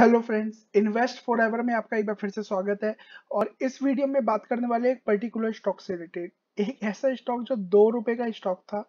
hello friends invest forever में आपका एक बार फिर से स्वागत है और इस वीडियो में बात करने वाले एक पर्टिकुलर स्टॉक से रिलेटेड एक ऐसा स्टॉक जो दो रुपए का स्टॉक था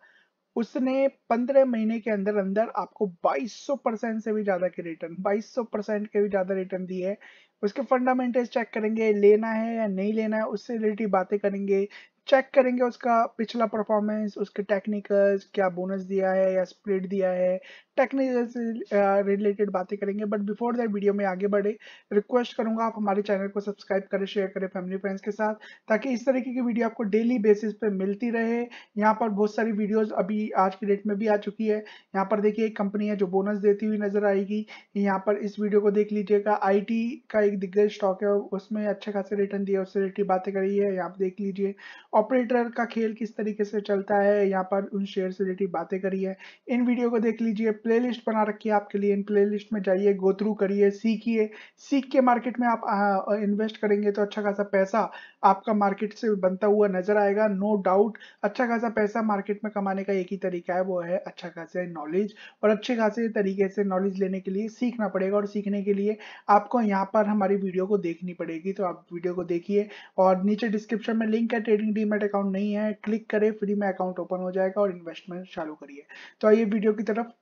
उसने पंद्रह महीने के अंदर अंदर आपको 2200 परसेंट से भी ज्यादा के रिटर्न 2200 परसेंट के भी ज्यादा रिटर्न दिए है उसके फंडामेंटल्स चेक करेंगे लेना है या नहीं लेना है उससे रिलेटेड बातें करेंगे चेक करेंगे उसका पिछला परफॉर्मेंस उसके टेक्निकल्स क्या बोनस दिया है या स्प्लिट दिया है टेक्निकल से रिलेटेड बातें करेंगे बट बिफोर दैट वीडियो में आगे बढ़े रिक्वेस्ट करूंगा आप हमारे चैनल को सब्सक्राइब करें शेयर करें फैमिली फ्रेंड्स के साथ ताकि इस तरीके की वीडियो आपको डेली बेसिस पे मिलती रहे यहाँ पर बहुत सारी वीडियोस अभी आज की डेट में भी आ चुकी है यहाँ पर देखिए एक कंपनी है जो बोनस देती हुई नजर आएगी यहाँ पर इस वीडियो को देख लीजिएगा आई का एक दिग्गज स्टॉक है उसमें अच्छे खासे रिटर्न दिया उससे रिलेटेड बातें करी है यहाँ देख लीजिए ऑपरेटर का खेल किस तरीके से चलता है यहाँ पर उन शेयर से रिलेटिव बातें करी है इन वीडियो को देख लीजिए प्लेलिस्ट बना रखी है आपके लिए इन प्लेलिस्ट में जाइए गो थ्रू करिए सीखिए सीख के मार्केट में आप इन्वेस्ट करेंगे तो अच्छा खासा पैसा आपका मार्केट से बनता हुआ नजर आएगा नो डाउट अच्छा खासा पैसा मार्केट में कमाने का एक ही तरीका है वो है अच्छा खासा नॉलेज और अच्छे खासे तरीके से नॉलेज लेने के लिए सीखना पड़ेगा और सीखने के लिए आपको यहाँ पर हमारी वीडियो को देखनी पड़ेगी तो आप वीडियो को देखिए और नीचे डिस्क्रिप्शन में लिंक है ट्रेडिंग डीमेट अकाउंट नहीं है क्लिक करें फ्री में अकाउंट ओपन हो जाएगा और इन्वेस्टमेंट चालू करिए तो आइए वीडियो की तरफ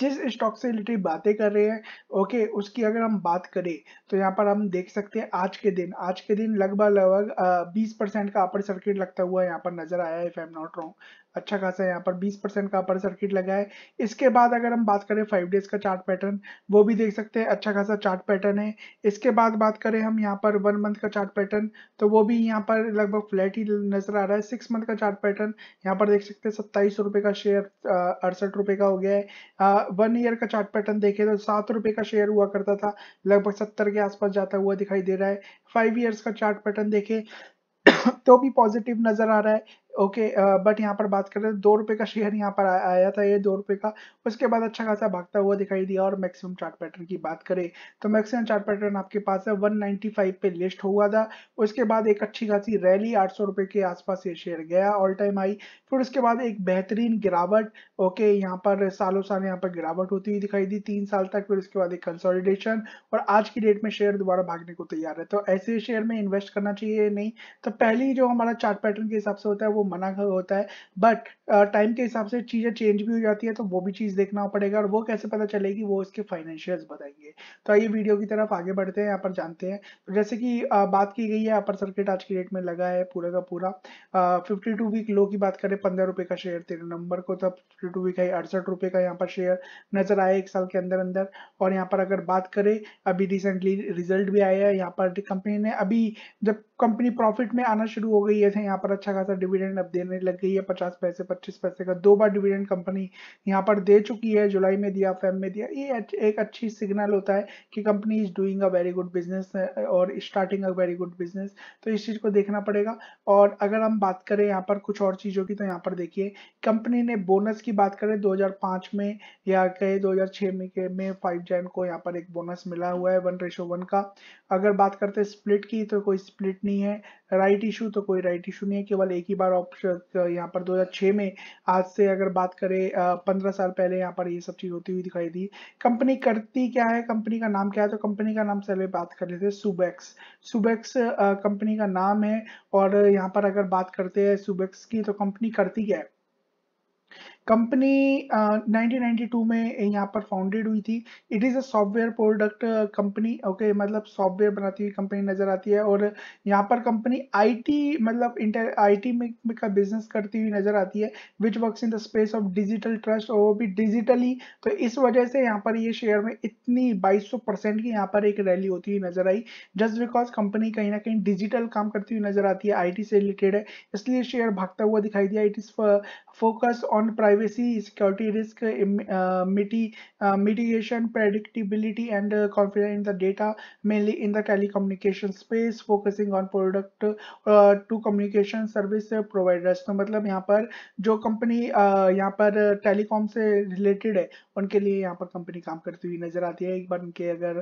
जिस स्टॉक से रिलेटेड बातें कर रहे हैं ओके उसकी अगर हम बात करें तो यहाँ पर हम देख सकते हैं आज के दिन आज के दिन लगभग लगभग बीस परसेंट का अपर सर्किट लगता हुआ यहाँ पर नजर आया if I am not wrong अच्छा खासा यहाँ पर 20 परसेंट का अपर सर्किट लगा है इसके बाद अगर हम बात करें फाइव डेज का चार्ट पैटर्न वो भी देख सकते हैं अच्छा खासा चार्ट पैटर्न है इसके बाद बात करें हम यहाँ पर वन मंथ का चार्ट पैटर्न तो वो भी यहाँ पर लगभग फ्लैट ही नजर आ रहा है सिक्स मंथ का चार्ट पैटर्न यहाँ पर देख सकते हैं सत्ताईस का शेयर अड़सठ का हो गया है वन ईयर का चार्ट पैटर्न देखे तो सात का शेयर हुआ करता था लगभग सत्तर के आसपास जाता हुआ दिखाई दे रहा है फाइव ईयर्स का चार्ट पैटर्न देखे तो भी पॉजिटिव नजर आ रहा है ओके बट यहाँ पर बात करें दो रुपये का शेयर यहाँ पर आ, आया था ये दो रुपए का उसके बाद अच्छा खासा भागता हुआ दिखाई दिया और मैक्सिमम चार्ट पैटर्न की बात करें तो मैक्सिमम चार्ट पैटर्न आपके पास है 195 पे लिस्ट हुआ था उसके बाद एक अच्छी खासी रैली आठ रुपए के आसपास ये शेयर गया ऑल टाइम आई फिर उसके बाद एक बेहतरीन गिरावट ओके यहाँ पर सालों साल यहाँ पर गिरावट होती हुई दिखाई दी तीन साल तक फिर उसके बाद एक कंसोलिडेशन और आज की डेट में शेयर दोबारा भागने को तैयार है तो ऐसे शेयर में इन्वेस्ट करना चाहिए नहीं तो पहले जो हमारा चार्ट पैटर्न के हिसाब से होता है वो मना होता है बट टाइम uh, के हिसाब से चीज़ें चेंज भी हो जाती है तो वो भी चीज़ देखना पड़ेगा और वो कैसे पता चलेगी वो उसके फाइनेंशियल्स बताएंगे तो आइए वीडियो की तरफ आगे बढ़ते हैं यहाँ पर जानते हैं तो जैसे कि uh, बात की गई है अपर सर्किट आज की डेट में लगा है पूरा का पूरा फिफ्टी टू वीक लो की बात करें पंद्रह रुपये का शेयर तेरह नंबर को तब फिफ्टी टू वीक है अड़सठ रुपये का यहाँ पर शेयर नजर आए एक साल के अंदर अंदर और यहाँ पर अगर बात करें अभी रिसेंटली रिजल्ट भी आया है यहाँ पर कंपनी ने अभी जब कंपनी प्रॉफिट में आना शुरू हो गई है यहाँ पर अच्छा खासा डिविडेंड अब देने लग गई है पचास पैसे पच्चीस पैसे का दो बार डिविडेंड कंपनी यहाँ पर दे चुकी है जुलाई में दिया फेम में दिया ये एक अच्छी सिग्नल होता है कि company is doing a very good business और starting a very good business तो इस चीज़ को देखना पड़ेगा और अगर हम बात करें यहाँ पर कुछ और चीज़ों की तो यहाँ पर देखिए कंपनी ने बोनस की बात करें दो में या कहे दो में के में फाइव जैन को यहाँ पर एक बोनस मिला हुआ है वन रेशो वन का अगर बात करते स्प्लिट की तो कोई स्प्लिट नहीं है राइट इशू तो कोई राइट इशू नहीं है केवल एक ही बार ऑप्शन यहाँ पर 2006 में आज से अगर बात करें पंद्रह साल पहले यहाँ पर ये सब चीज़ होती हुई दिखाई दी कंपनी करती क्या है कंपनी का नाम क्या है तो कंपनी का नाम सर बात कर लेते हैं सुबेक्स सुबेक्स कंपनी का नाम है और यहाँ पर अगर बात करते हैं सुबेक्स की तो कंपनी करती क्या है कंपनी uh, 1992 में यहाँ पर फाउंडेड हुई थी it is a software product company okay मतलब सॉफ्टवेयर बनाती हुई कंपनी नज़र आती है और यहाँ पर कंपनी आईटी मतलब इंटर आईटी में, में का बिजनेस करती हुई नज़र आती है which works in the space of digital trust और वो भी डिजिटली तो इस वजह से यहाँ पर ये शेयर में इतनी बाईस परसेंट की यहाँ पर एक रैली होती हुई नज़र आई जस्ट बिकॉज कंपनी कहीं ना कहीं डिजिटल काम करती हुई नज़र आती है आई से रिलेटेड है इसलिए शेयर भागता हुआ दिखाई दिया it is focus on private privacy security risk mitigation predictability and confidence in the data mainly in the telecommunication space focusing on product to communication service providers तो मतलब यहाँ पर जो कंपनी uh, यहाँ पर टेलीकॉम से रिलेटेड है उनके लिए यहाँ पर कंपनी काम करती हुई नजर आती है एक बार उनके अगर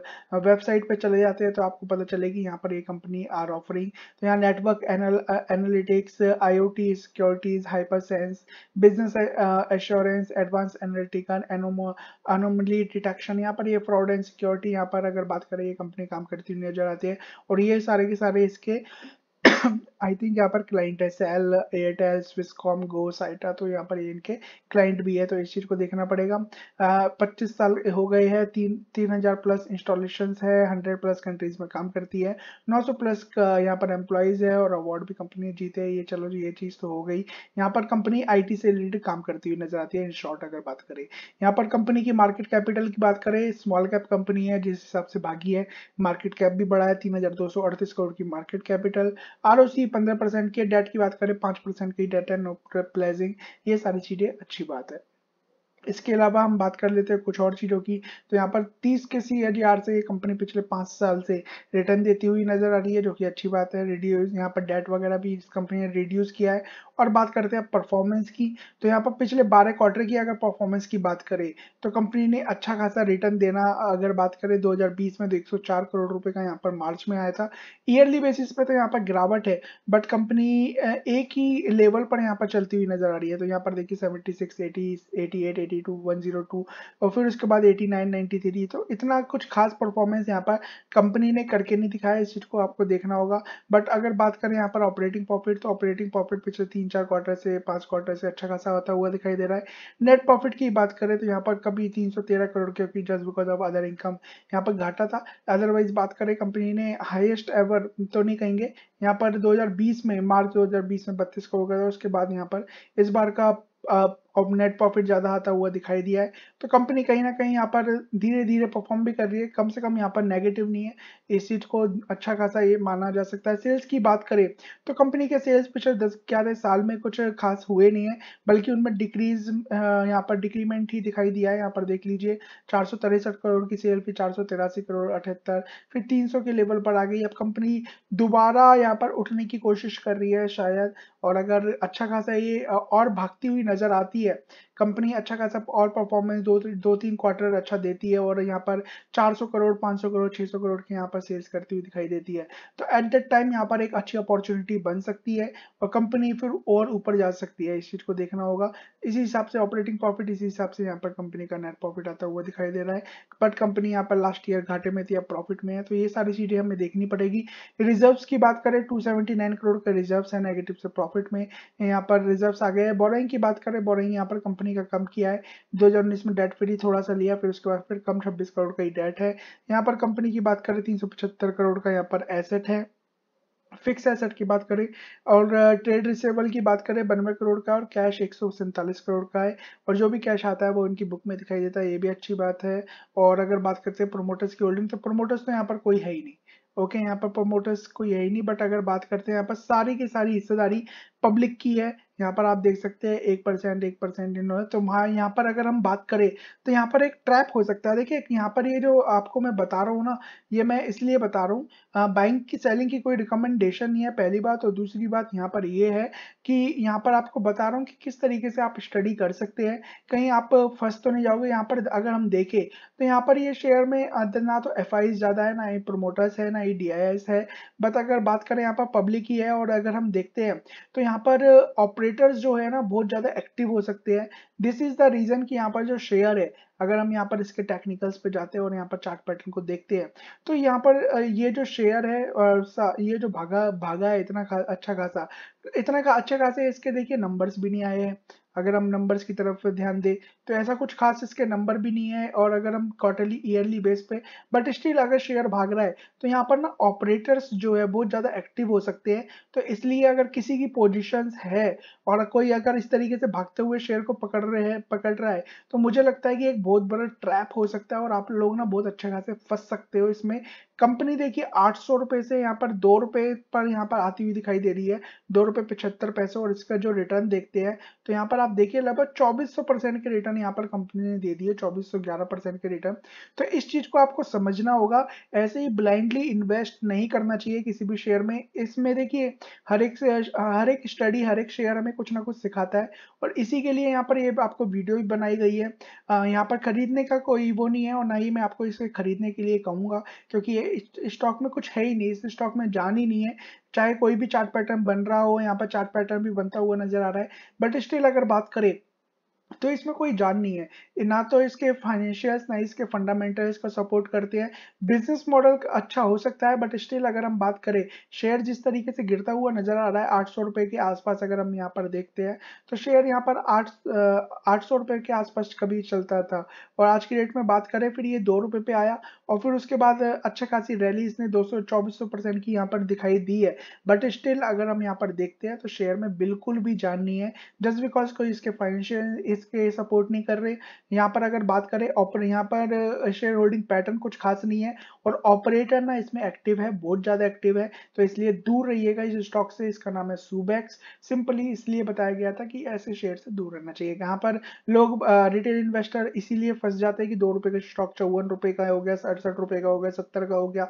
वेबसाइट uh, पर चले जाते हैं तो आपको पता चलेगी यहाँ पर ये कंपनी आर ऑफरिंग तो यहाँ network analytics I securities hyper sense business assurance advance analytical anomaly detection यहाँ पर ये फ्रॉड एंड सिक्योरिटी यहाँ पर अगर बात करें ये कंपनी काम करती हुई नजर आती है और ये सारे के सारे इसके आई थिंक यहाँ पर क्लाइंट है सेल एयरटेल स्विस्कॉम गो साइटा तो यहाँ पर इनके क्लाइंट भी है तो इस चीज़ को देखना पड़ेगा पच्चीस साल हो गए हैं तीन तीन हज़ार प्लस इंस्टॉलेशन है हंड्रेड प्लस कंट्रीज में काम करती है नौ सौ प्लस यहाँ पर एम्प्लॉयज़ है और अवार्ड भी कंपनी जीते है ये चलो जी ये चीज़ तो हो गई यहाँ पर कंपनी आई से रिलेटेड काम करती हुई नजर आती है इन शॉर्ट अगर बात करें यहाँ पर कंपनी की मार्केट कैपिटल की बात करें स्मॉल कैप कंपनी है जिस हिसाब से भागी है मार्केट कैप भी बढ़ा है तीन करोड़ की मार्केट कैपिटल आर पंद्रह परसेंट के डेट की बात करें पांच परसेंट की डेट एंड नोटिंग ये सारी चीज़ें अच्छी बात है इसके अलावा हम बात कर लेते हैं कुछ और चीज़ों की तो यहाँ पर 30 के सी से ये कंपनी पिछले पांच साल से रिटर्न देती हुई नज़र आ रही है जो कि अच्छी बात है रिड्यूस यहाँ पर डेट वगैरह भी इस कंपनी ने रिड्यूस किया है और बात करते हैं परफॉर्मेंस की तो यहाँ पर पिछले 12 क्वार्टर की अगर परफॉर्मेंस की बात करें तो कंपनी ने अच्छा खासा रिटर्न देना अगर बात करें 2020 में तो 104 करोड़ रुपए का यहाँ पर मार्च में आया था ईयरली बेसिस पे तो यहाँ पर गिरावट है बट कंपनी एक ही लेवल पर यहाँ पर चलती हुई नजर आ रही है तो यहाँ पर देखिए seventy six eighty eighty eight eighty two one zero two और फिर उसके बाद एटी नाइन नाइन्टी थ्री तो इतना कुछ खास परफॉर्मेंस यहाँ पर कंपनी ने करके नहीं दिखाया इस चीज को आपको देखना होगा बट अगर बात करें यहाँ पर ऑपरेटिंग प्रॉफिट तो ऑपरेटिंग प्रॉफिट पिछले तीन तीन चार क्वार्टर से पांच क्वार्टर से अच्छा खासा होता हुआ दिखाई दे रहा है नेट प्रॉफिट की बात करें तो यहाँ पर कभी 313 करोड़ क्योंकि just because of other income यहाँ पर घाटा था अदरवाइज बात करें कंपनी ने हाइएस्ट एवर तो नहीं कहेंगे यहाँ पर दो में मार्च दो में बत्तीस करोड़ का था उसके बाद यहाँ पर इस बार का और नेट प्रॉफिट ज़्यादा आता हुआ दिखाई दिया है तो कंपनी कहीं ना कहीं यहाँ पर धीरे धीरे परफॉर्म भी कर रही है कम से कम यहाँ पर नेगेटिव नहीं है इस चीज़ को अच्छा खासा ये माना जा सकता है सेल्स की बात करें तो कंपनी के सेल्स पिछले दस ग्यारह साल में कुछ खास हुए नहीं है बल्कि उनमें डिक्रीज यहाँ पर डिक्रीमेंट ही दिखाई दिया है यहाँ पर देख लीजिए चार करोड़ की सेल फिर चार करोड़ अठहत्तर फिर तीन के लेवल पर आ गई अब कंपनी दोबारा यहाँ पर उठने की कोशिश कर रही है शायद और अगर अच्छा खासा ये और भागती हुई नजर आती है कंपनी अच्छा खासा और परफॉर्मेंस दो दो तीन क्वार्टर अच्छा देती है और यहाँ पर 400 करोड़ 500 करोड़ 600 करोड़ के यहाँ पर सेल्स करती हुई दिखाई देती है तो एट दैट टाइम यहाँ पर एक अच्छी अपॉर्चुनिटी बन सकती है और कंपनी फिर और ऊपर जा सकती है इस चीज़ को देखना होगा इसी हिसाब से ऑपरेटिंग प्रॉफिट इसी हिसाब से यहाँ पर कंपनी का नेट प्रॉफिट आता हुआ दिखाई दे रहा है बट कंपनी यहाँ पर लास्ट ईयर घाटे में थी या प्रॉफिट में है तो ये सारी चीज़ें हमें देखनी पड़ेगी रिजर्व की बात करें 279 करोड़ का रिजर्व है नेगेटिव से प्रॉफिट में यहाँ पर रिजर्व आ गए हैं की बात करें बोरिंग यहाँ पर कंपनी का कम किया है दो हजार उन्नीस में डेट फ्री थोड़ा सा लिया फिर उसके बाद फिर कम छब्बीस करोड़ का ही डेट है यहाँ पर कंपनी की बात करें तीन सौ पचहत्तर करोड़ का यहाँ पर एसेट है फिक्स एसेट की बात करें और ट्रेड रिसेबल की बात करें बनवे करोड़ का और कैश एक करोड़ का है और जो भी कैश आता है वो इनकी बुक में दिखाई देता है ये भी अच्छी बात है और अगर बात करते हैं प्रोमोटर्स की होल्डिंग तो प्रोमोटर्स तो यहाँ पर कोई है ही नहीं ओके यहाँ पर प्रोमोटर्स कोई है ही नहीं बट अगर बात करते हैं यहाँ पर सारी की सारी हिस्सेदारी पब्लिक की है यहाँ पर आप देख सकते हैं एक परसेंट एक परसेंट इन्होंने तो वहाँ यहाँ पर अगर हम बात करें तो यहाँ पर एक ट्रैप हो सकता है देखिए यहाँ पर ये जो आपको मैं बता रहा हूँ ना ये मैं इसलिए बता रहा हूँ बैंक की सेलिंग की कोई रिकमेंडेशन नहीं है पहली बात और दूसरी बात यहाँ पर ये है कि यहाँ पर आपको बता रहा हूँ कि किस तरीके से आप स्टडी कर सकते हैं कहीं आप फंस तो नहीं जाओगे यहाँ पर अगर हम देखें तो यहाँ पर ये शेयर में तो ना तो एफ ज़्यादा है ना ही प्रोमोटर्स है ना ही डी है बट अगर बात करें यहाँ पर पब्लिक ही है और अगर हम देखते हैं तो यहाँ पर ऑपरेटर्स जो है ना बहुत ज़्यादा एक्टिव हो सकते हैं दिस इज द रीज़न कि यहाँ पर जो शेयर है अगर हम यहाँ पर इसके टेक्निकल्स पे जाते हैं और यहाँ पर चार्ट पैटर्न को देखते हैं तो यहाँ पर ये जो शेयर है और ये जो भागा भागा है इतना खा, अच्छा खासा इतना का अच्छा खासा इसके देखिए नंबर्स भी नहीं आए हैं अगर हम नंबर्स की तरफ ध्यान दें तो ऐसा कुछ खास इसके नंबर भी नहीं है और अगर हम क्वार्टरली ईयरली बेस पे बट स्टिल अगर शेयर भाग रहा है तो यहाँ पर ना ऑपरेटर्स जो है बहुत ज़्यादा एक्टिव हो सकते हैं तो इसलिए अगर किसी की पोजिशन है और कोई अगर इस तरीके से भागते हुए शेयर को पकड़ रहे हैं पकड़ रहा है तो मुझे लगता है कि एक बहुत बड़ा ट्रैप हो सकता है और आप लोग ना बहुत अच्छे खासे फंस सकते हो इसमें कंपनी देखिए आठ सौ रुपए से यहाँ पर दो रुपए पर यहाँ पर आती हुई दिखाई दे रही है दो रुपए पिछहत्तर पैसे और इसका जो रिटर्न देखते हैं तो यहाँ पर आप देखिए लगभग चौबीस सौ परसेंट के रिटर्न यहाँ पर कंपनी ने दे दिए चौबीस सौ ग्यारह परसेंट के रिटर्न तो इस चीज को आपको समझना होगा ऐसे ही ब्लाइंडली इन्वेस्ट नहीं करना चाहिए किसी भी शेयर में इसमें देखिए हर एक हर एक स्टडी हर एक शेयर हमें कुछ ना कुछ सिखाता है और इसी के लिए यहाँ पर ये आपको वीडियो भी बनाई गई है यहाँ पर खरीदने का कोई वो नहीं है और ना ही मैं आपको इसे खरीदने के लिए कहूँगा क्योंकि स्टॉक में कुछ है ही नहीं इस स्टॉक में जान ही नहीं है चाहे कोई भी चार्ट पैटर्न बन रहा हो यहाँ पर चार्ट पैटर्न भी बनता हुआ नजर आ रहा है बट स्टिल अगर बात करें तो इसमें कोई जान नहीं है ना तो इसके फाइनेंशियल्स ना इसके फंडामेंटल्स को सपोर्ट करते हैं बिजनेस मॉडल अच्छा हो सकता है बट स्टिल अगर हम बात करें शेयर जिस तरीके से गिरता हुआ नजर आ रहा है आठ सौ रुपए के आसपास अगर हम यहाँ पर देखते हैं तो शेयर यहाँ पर आठ आठ सौ रुपए के आसपास कभी चलता था और आज की डेट में बात करें फिर ये दो रुपए पे आया और फिर उसके बाद अच्छा खासी रैली इसने दो सौ चौबीस सौ परसेंट की यहाँ पर दिखाई दी है बट स्टिल अगर हम यहाँ पर देखते हैं तो शेयर में बिल्कुल भी जान नहीं है जस्ट बिकॉज कोई इसके फाइनेंशियल इस इसके सपोर्ट नहीं कर रहे यहाँ पर अगर बात करें ऑपर यहाँ पर शेयर होल्डिंग पैटर्न कुछ खास नहीं है और ऑपरेटर ना इसमें एक्टिव है बहुत ज़्यादा एक्टिव है तो इसलिए दूर रहिएगा इस स्टॉक से इसका नाम है सूबैक्स सिंपली इसलिए बताया गया था कि ऐसे शेयर से दूर रहना चाहिए यहाँ पर लोग रिटेल इन्वेस्टर इसीलिए फंस जाते हैं कि दो रुपये का स्टॉक चौवन रुपये का हो गया सड़सठ रुपये का हो गया सत्तर का हो गया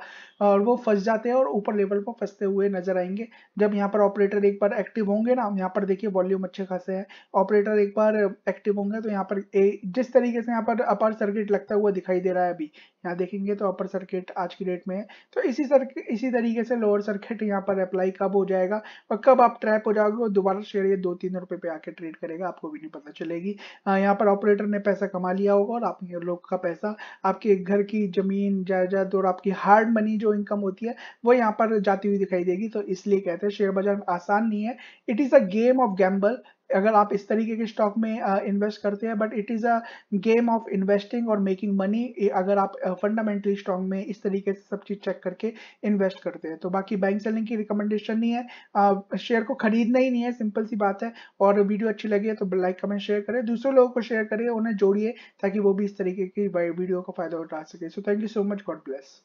और वो फंस जाते हैं और ऊपर लेवल पर फंसते हुए नजर आएंगे जब यहाँ पर ऑपरेटर एक बार एक्टिव होंगे ना यहाँ पर देखिए वॉल्यूम अच्छे खासे हैं ऑपरेटर एक बार एक्टिव होंगे तो यहाँ पर ए, जिस तरीके से यहाँ पर अपर सर्किट लगता हुआ दिखाई दे रहा है अभी यहाँ देखेंगे तो अपर सर्किट आज की डेट में है तो इसी सर्किट इसी तरीके से लोअर सर्किट यहाँ पर अप्लाई कब हो जाएगा और कब आप ट्रैप हो जाओगे और दोबारा शेयर ये दो तीन रुपये पे आके ट्रेड करेगा आपको भी नहीं पता चलेगी यहाँ पर ऑपरेटर ने पैसा कमा लिया होगा और आप लोग का पैसा आपके घर की जमीन जायदाद और आपकी हार्ड मनी जो इनकम होती है वो यहाँ पर जाती हुई दिखाई देगी तो इसलिए कहते हैं शेयर बाजार आसान नहीं है it is a game of gamble अगर आप इस तरीके के स्टॉक में इन्वेस्ट करते हैं but it is a game of investing और मेकिंग मनी अगर आप फंडामेंटली स्ट्रॉन्ग में इस तरीके से सब चीज चेक करके इन्वेस्ट करते हैं तो बाकी बैंक सेलिंग की रिकमेंडेशन नहीं है शेयर को खरीदना ही नहीं है सिंपल सी बात है और वीडियो अच्छी लगी है तो लाइक कमेंट शेयर करें दूसरे लोगों को शेयर करें उन्हें जोड़िए ताकि वो भी इस तरीके की वीडियो का फायदा उठा सके so thank you so much God bless